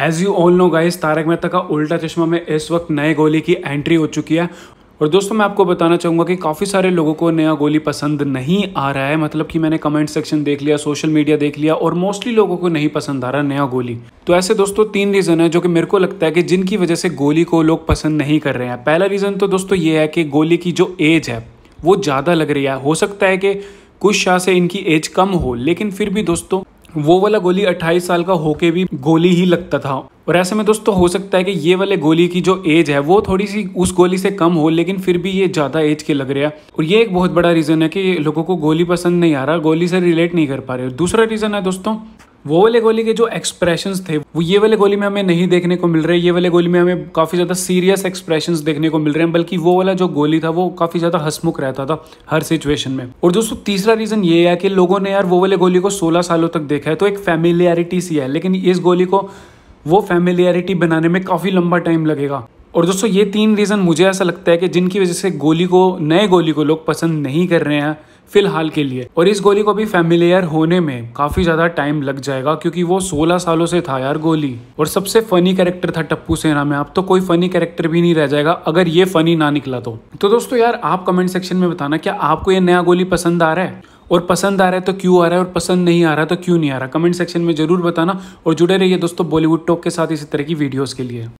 as you all know guys Tarak Mehta ka Ooltah चश्मा में इस वक्त नए गोली की एंट्री हो चुकी है और दोस्तों मैं आपको बताना चाहूँगा कि काफ़ी सारे लोगों को नया गोली पसंद नहीं आ रहा है मतलब कि मैंने कमेंट सेक्शन देख लिया सोशल मीडिया देख लिया और मोस्टली लोगों को नहीं पसंद आ रहा नया गोली तो ऐसे दोस्तों तीन रीज़न है जो कि मेरे को लगता है कि जिनकी वजह से गोली को लोग पसंद नहीं कर रहे हैं पहला रीज़न तो दोस्तों ये है कि गोली की जो एज है वो ज़्यादा लग रही है हो सकता है कि कुछ शाह से इनकी एज कम हो लेकिन फिर भी दोस्तों वो वाला गोली 28 साल का होके भी गोली ही लगता था और ऐसे में दोस्तों हो सकता है कि ये वाले गोली की जो एज है वो थोड़ी सी उस गोली से कम हो लेकिन फिर भी ये ज़्यादा एज के लग रहे हैं और ये एक बहुत बड़ा रीज़न है कि लोगों को गोली पसंद नहीं आ रहा गोली से रिलेट नहीं कर पा रहे दूसरा रीज़न है दोस्तों वो वाले गोली के जो एक्सप्रेशन थे वो ये वाले गोली में हमें नहीं देखने को मिल रहे ये वाले गोली में हमें काफ़ी ज़्यादा सीरियस एक्सप्रेशन देखने को मिल रहे हैं बल्कि वो वाला जो गोली था वो काफ़ी ज़्यादा हसमुख रहता था हर सिचुएशन में और दोस्तों तीसरा रीज़न ये है कि लोगों ने यार वो वाले गोली को सोलह सालों तक देखा है तो एक फेमिलियरिटी सी है लेकिन इस गोली को वो फेमिलियरिटी बनाने में काफ़ी लंबा टाइम लगेगा और दोस्तों ये तीन रीज़न मुझे ऐसा लगता है कि जिनकी वजह से गोली को नए गोली को लोग पसंद नहीं कर रहे हैं फिलहाल के लिए और इस गोली को भी फेमिलियर होने में काफी ज्यादा टाइम लग जाएगा क्योंकि वो 16 सालों से था यार गोली और सबसे फनी कैरेक्टर था टप्पू सेना में आप तो कोई फनी कैरेक्टर भी नहीं रह जाएगा अगर ये फनी ना निकला तो तो दोस्तों यार आप कमेंट सेक्शन में बताना क्या आपको ये नया गोली पसंद आ रहा है और पसंद आ रहा है तो क्यों आ रहा है और पसंद नहीं आ रहा तो क्यों नहीं आ रहा कमेंट सेक्शन में जरूर बताना और जुड़े रहिए दोस्तों बॉलीवुड टॉक के साथ इसी तरह की वीडियोस के लिए